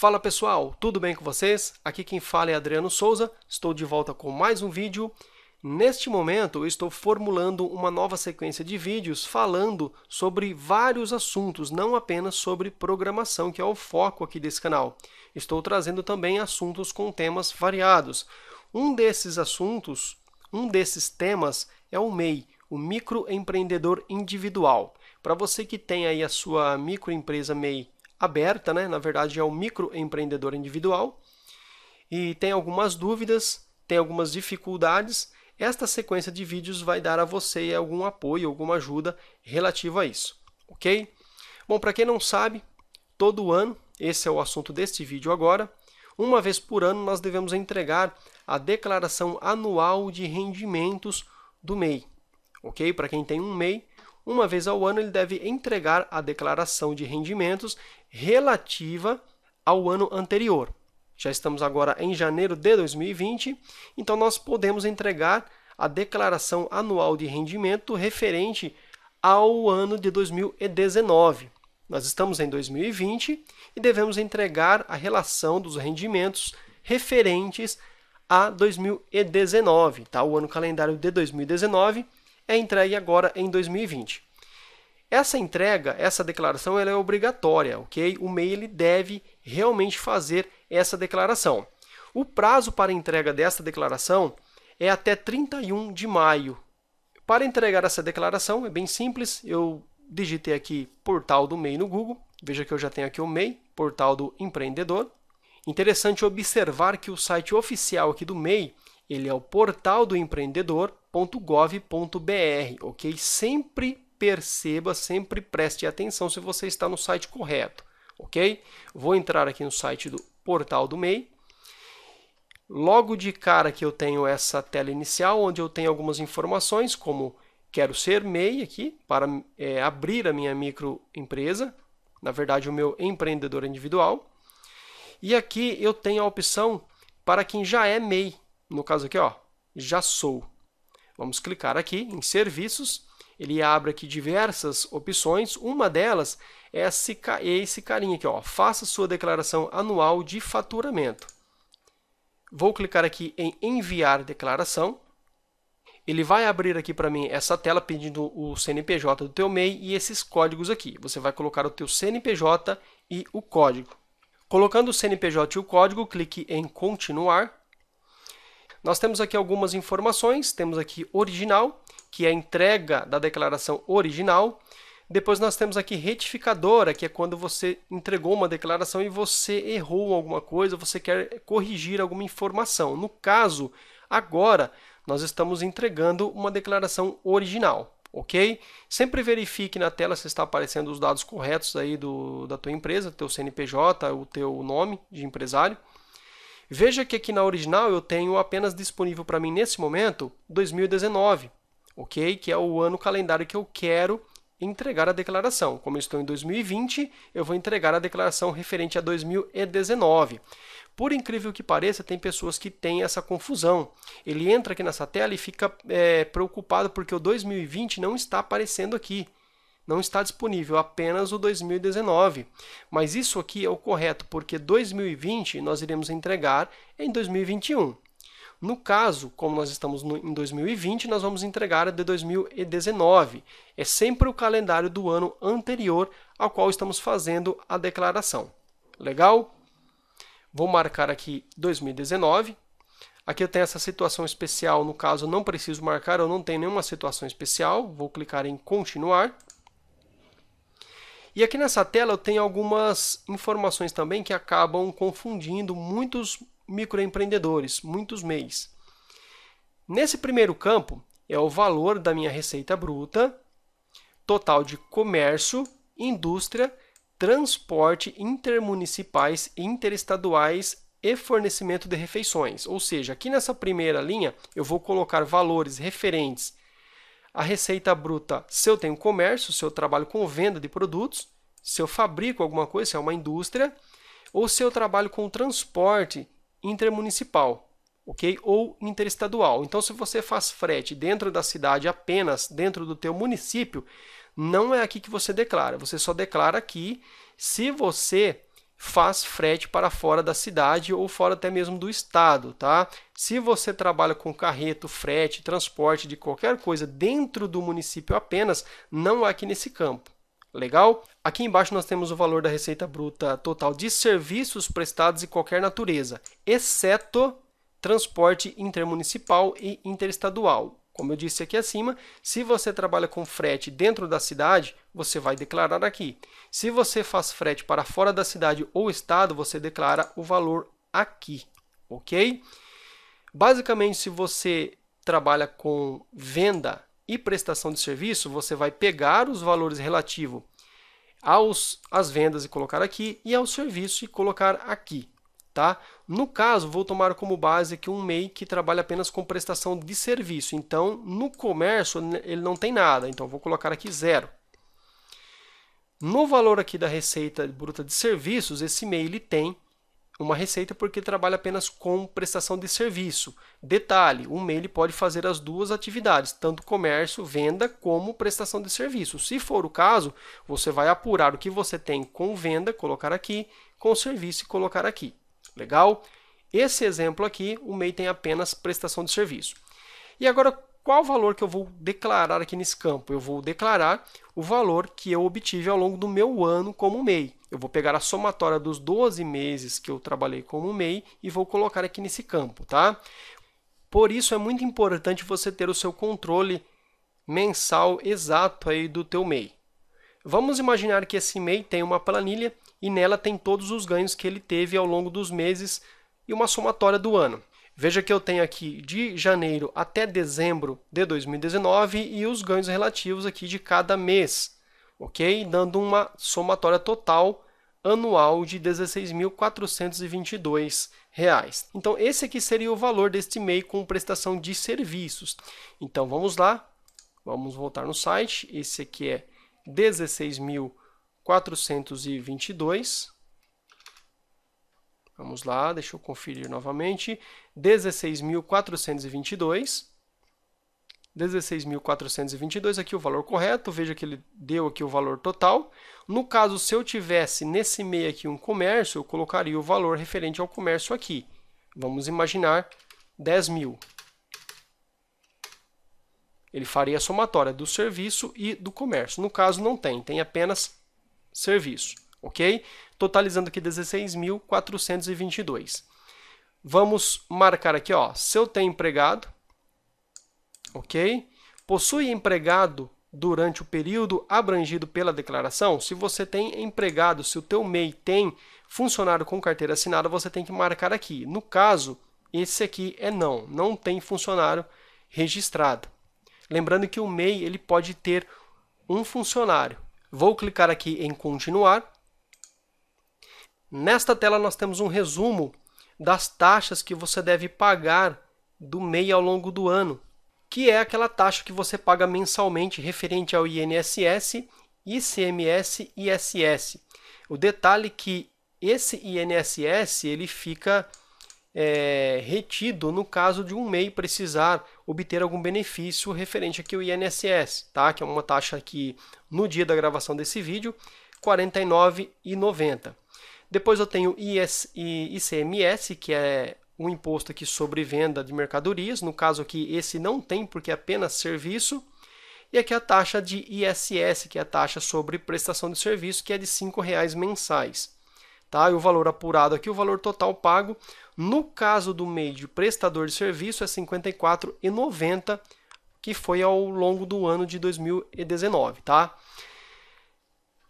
Fala pessoal, tudo bem com vocês? Aqui quem fala é Adriano Souza, estou de volta com mais um vídeo. Neste momento, eu estou formulando uma nova sequência de vídeos falando sobre vários assuntos, não apenas sobre programação, que é o foco aqui desse canal. Estou trazendo também assuntos com temas variados. Um desses assuntos, um desses temas é o MEI, o microempreendedor individual. Para você que tem aí a sua microempresa MEI aberta, né? na verdade é o microempreendedor individual, e tem algumas dúvidas, tem algumas dificuldades, esta sequência de vídeos vai dar a você algum apoio, alguma ajuda relativa a isso, ok? Bom, para quem não sabe, todo ano, esse é o assunto deste vídeo agora, uma vez por ano nós devemos entregar a declaração anual de rendimentos do MEI, ok? Para quem tem um MEI, uma vez ao ano ele deve entregar a declaração de rendimentos relativa ao ano anterior. Já estamos agora em janeiro de 2020, então nós podemos entregar a declaração anual de rendimento referente ao ano de 2019. Nós estamos em 2020 e devemos entregar a relação dos rendimentos referentes a 2019, tá? O ano calendário de 2019 é entregue agora em 2020. Essa entrega, essa declaração, ela é obrigatória, ok? O MEI ele deve realmente fazer essa declaração. O prazo para entrega dessa declaração é até 31 de maio. Para entregar essa declaração é bem simples, eu digitei aqui portal do MEI no Google, veja que eu já tenho aqui o MEI, portal do empreendedor. Interessante observar que o site oficial aqui do MEI, ele é o portal do empreendedor, .gov.br, ok? Sempre perceba, sempre preste atenção se você está no site correto, ok? Vou entrar aqui no site do portal do MEI. Logo de cara que eu tenho essa tela inicial, onde eu tenho algumas informações, como quero ser MEI aqui, para é, abrir a minha microempresa, na verdade o meu empreendedor individual. E aqui eu tenho a opção para quem já é MEI, no caso aqui, ó, já sou, Vamos clicar aqui em serviços, ele abre aqui diversas opções, uma delas é esse, é esse carinha aqui, ó, faça sua declaração anual de faturamento. Vou clicar aqui em enviar declaração, ele vai abrir aqui para mim essa tela pedindo o CNPJ do teu MEI e esses códigos aqui. Você vai colocar o teu CNPJ e o código. Colocando o CNPJ e o código, clique em continuar. Nós temos aqui algumas informações, temos aqui original, que é a entrega da declaração original. Depois nós temos aqui retificadora, que é quando você entregou uma declaração e você errou alguma coisa, você quer corrigir alguma informação. No caso, agora nós estamos entregando uma declaração original, ok? Sempre verifique na tela se está aparecendo os dados corretos aí do, da tua empresa, teu CNPJ, o teu nome de empresário. Veja que aqui na original eu tenho apenas disponível para mim, nesse momento, 2019, ok? que é o ano calendário que eu quero entregar a declaração. Como eu estou em 2020, eu vou entregar a declaração referente a 2019. Por incrível que pareça, tem pessoas que têm essa confusão. Ele entra aqui nessa tela e fica é, preocupado porque o 2020 não está aparecendo aqui não está disponível apenas o 2019. Mas isso aqui é o correto, porque 2020 nós iremos entregar em 2021. No caso, como nós estamos no, em 2020, nós vamos entregar a de 2019. É sempre o calendário do ano anterior ao qual estamos fazendo a declaração. Legal? Vou marcar aqui 2019. Aqui eu tenho essa situação especial, no caso eu não preciso marcar, eu não tenho nenhuma situação especial. Vou clicar em continuar. E aqui nessa tela eu tenho algumas informações também que acabam confundindo muitos microempreendedores, muitos MEIs. Nesse primeiro campo é o valor da minha receita bruta, total de comércio, indústria, transporte intermunicipais, interestaduais e fornecimento de refeições. Ou seja, aqui nessa primeira linha eu vou colocar valores referentes a receita bruta, se eu tenho comércio, se eu trabalho com venda de produtos, se eu fabrico alguma coisa, se é uma indústria, ou se eu trabalho com transporte intermunicipal, ok? Ou interestadual. Então, se você faz frete dentro da cidade apenas, dentro do teu município, não é aqui que você declara. Você só declara aqui se você faz frete para fora da cidade ou fora até mesmo do estado, tá? Se você trabalha com carreto, frete, transporte de qualquer coisa dentro do município apenas, não aqui nesse campo. Legal? Aqui embaixo nós temos o valor da receita bruta total de serviços prestados de qualquer natureza, exceto transporte intermunicipal e interestadual. Como eu disse aqui acima, se você trabalha com frete dentro da cidade, você vai declarar aqui. Se você faz frete para fora da cidade ou estado, você declara o valor aqui, ok? Basicamente, se você trabalha com venda e prestação de serviço, você vai pegar os valores relativos às vendas e colocar aqui, e ao serviço e colocar aqui. Tá? No caso, vou tomar como base aqui um MEI que trabalha apenas com prestação de serviço. Então, no comércio, ele não tem nada. Então, vou colocar aqui zero. No valor aqui da receita bruta de serviços, esse MEI ele tem uma receita porque trabalha apenas com prestação de serviço. Detalhe, o MEI ele pode fazer as duas atividades, tanto comércio, venda, como prestação de serviço. Se for o caso, você vai apurar o que você tem com venda, colocar aqui, com serviço e colocar aqui. Legal? Esse exemplo aqui, o MEI tem apenas prestação de serviço. E agora, qual valor que eu vou declarar aqui nesse campo? Eu vou declarar o valor que eu obtive ao longo do meu ano como MEI. Eu vou pegar a somatória dos 12 meses que eu trabalhei como MEI e vou colocar aqui nesse campo, tá? Por isso é muito importante você ter o seu controle mensal exato aí do teu MEI. Vamos imaginar que esse MEI tem uma planilha e nela tem todos os ganhos que ele teve ao longo dos meses e uma somatória do ano. Veja que eu tenho aqui de janeiro até dezembro de 2019 e os ganhos relativos aqui de cada mês, ok? Dando uma somatória total anual de R$ 16.422. Então, esse aqui seria o valor deste MEI com prestação de serviços. Então, vamos lá, vamos voltar no site, esse aqui é R$ 16.422. 422. Vamos lá, deixa eu conferir novamente. 16.422. 16.422, aqui o valor correto, veja que ele deu aqui o valor total. No caso, se eu tivesse nesse meio aqui um comércio, eu colocaria o valor referente ao comércio aqui. Vamos imaginar 10 mil. Ele faria a somatória do serviço e do comércio. No caso, não tem, tem apenas serviço, ok? Totalizando aqui 16.422. Vamos marcar aqui, ó, se eu tenho empregado, ok? Possui empregado durante o período abrangido pela declaração? Se você tem empregado, se o teu MEI tem funcionário com carteira assinada, você tem que marcar aqui. No caso, esse aqui é não, não tem funcionário registrado. Lembrando que o MEI ele pode ter um funcionário, Vou clicar aqui em continuar. Nesta tela nós temos um resumo das taxas que você deve pagar do MEI ao longo do ano, que é aquela taxa que você paga mensalmente referente ao INSS, ICMS e ISS. O detalhe é que esse INSS ele fica é, retido no caso de um MEI precisar obter algum benefício referente aqui ao INSS, tá? que é uma taxa que, no dia da gravação desse vídeo, R$ 49,90. Depois eu tenho IS, ICMS, que é um imposto aqui sobre venda de mercadorias. No caso aqui, esse não tem, porque é apenas serviço. E aqui a taxa de ISS, que é a taxa sobre prestação de serviço, que é de R$ 5,00 mensais. Tá? E o valor apurado aqui, o valor total pago, no caso do MEI de prestador de serviço, é R$ 54,90, que foi ao longo do ano de 2019. Tá?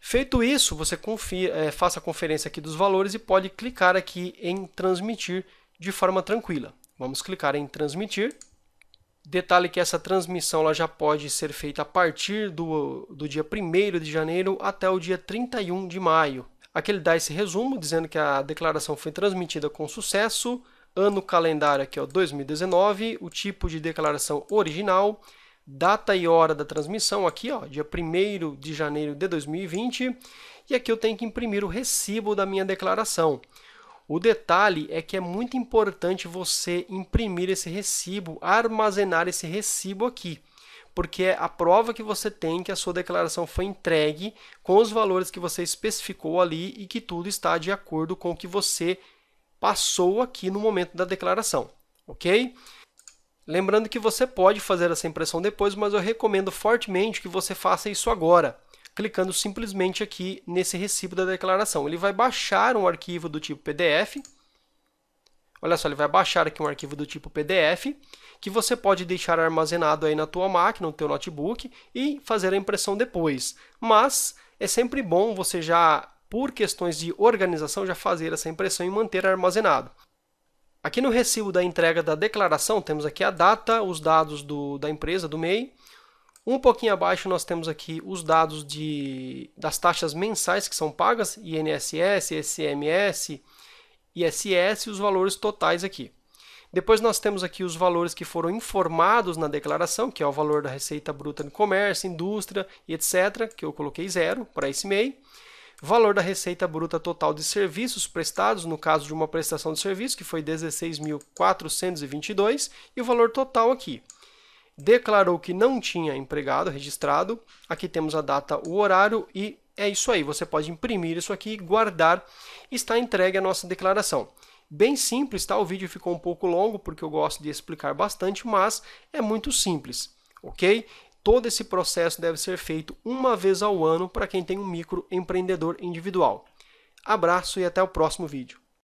Feito isso, você confia, é, faça a conferência aqui dos valores e pode clicar aqui em transmitir de forma tranquila. Vamos clicar em transmitir. Detalhe que essa transmissão ela já pode ser feita a partir do, do dia 1 de janeiro até o dia 31 de maio, Aqui ele dá esse resumo, dizendo que a declaração foi transmitida com sucesso, ano calendário aqui, ó, 2019, o tipo de declaração original, data e hora da transmissão aqui, ó, dia 1 de janeiro de 2020, e aqui eu tenho que imprimir o recibo da minha declaração. O detalhe é que é muito importante você imprimir esse recibo, armazenar esse recibo aqui porque é a prova que você tem que a sua declaração foi entregue com os valores que você especificou ali e que tudo está de acordo com o que você passou aqui no momento da declaração, ok? Lembrando que você pode fazer essa impressão depois, mas eu recomendo fortemente que você faça isso agora, clicando simplesmente aqui nesse recibo da declaração. Ele vai baixar um arquivo do tipo PDF, Olha só, ele vai baixar aqui um arquivo do tipo PDF, que você pode deixar armazenado aí na tua máquina, no teu notebook, e fazer a impressão depois. Mas é sempre bom você já, por questões de organização, já fazer essa impressão e manter armazenado. Aqui no recibo da entrega da declaração, temos aqui a data, os dados do, da empresa, do MEI, um pouquinho abaixo nós temos aqui os dados de, das taxas mensais que são pagas, INSS, SMS, ISS e os valores totais aqui. Depois nós temos aqui os valores que foram informados na declaração, que é o valor da receita bruta de comércio, indústria e etc, que eu coloquei zero para esse MEI. Valor da receita bruta total de serviços prestados, no caso de uma prestação de serviço, que foi 16.422, e o valor total aqui. Declarou que não tinha empregado registrado. Aqui temos a data, o horário e é isso aí. Você pode imprimir isso aqui, guardar, está entregue a nossa declaração. Bem simples, tá? O vídeo ficou um pouco longo porque eu gosto de explicar bastante, mas é muito simples, ok? Todo esse processo deve ser feito uma vez ao ano para quem tem um microempreendedor individual. Abraço e até o próximo vídeo.